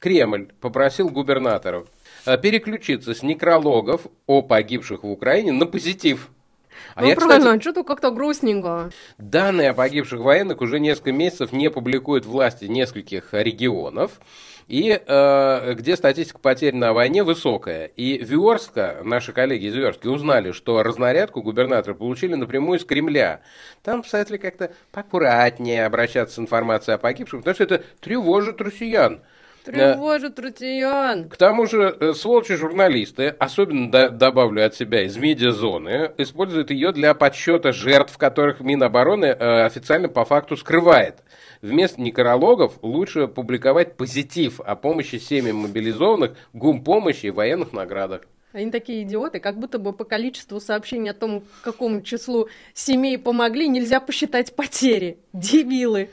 Кремль попросил губернаторов э, переключиться с некрологов о погибших в Украине на позитив. А ну, я, правильно, кстати, что-то как-то грустненько. Данные о погибших военных уже несколько месяцев не публикуют власти нескольких регионов, и э, где статистика потерь на войне высокая. И Виорска, наши коллеги из Виорски, узнали, что разнарядку губернаторы получили напрямую из Кремля. Там советовали как-то поаккуратнее обращаться с информацией о погибших, потому что это тревожит россиян. Тревожит Рутиян. К тому же, э, сволочи журналисты, особенно до добавлю от себя из медиазоны, используют ее для подсчета жертв, которых Минобороны э, официально по факту скрывает. Вместо некрологов лучше публиковать позитив о помощи семьям мобилизованных, гумпомощи и военных наградах. Они такие идиоты, как будто бы по количеству сообщений о том, какому числу семей помогли, нельзя посчитать потери. Дебилы.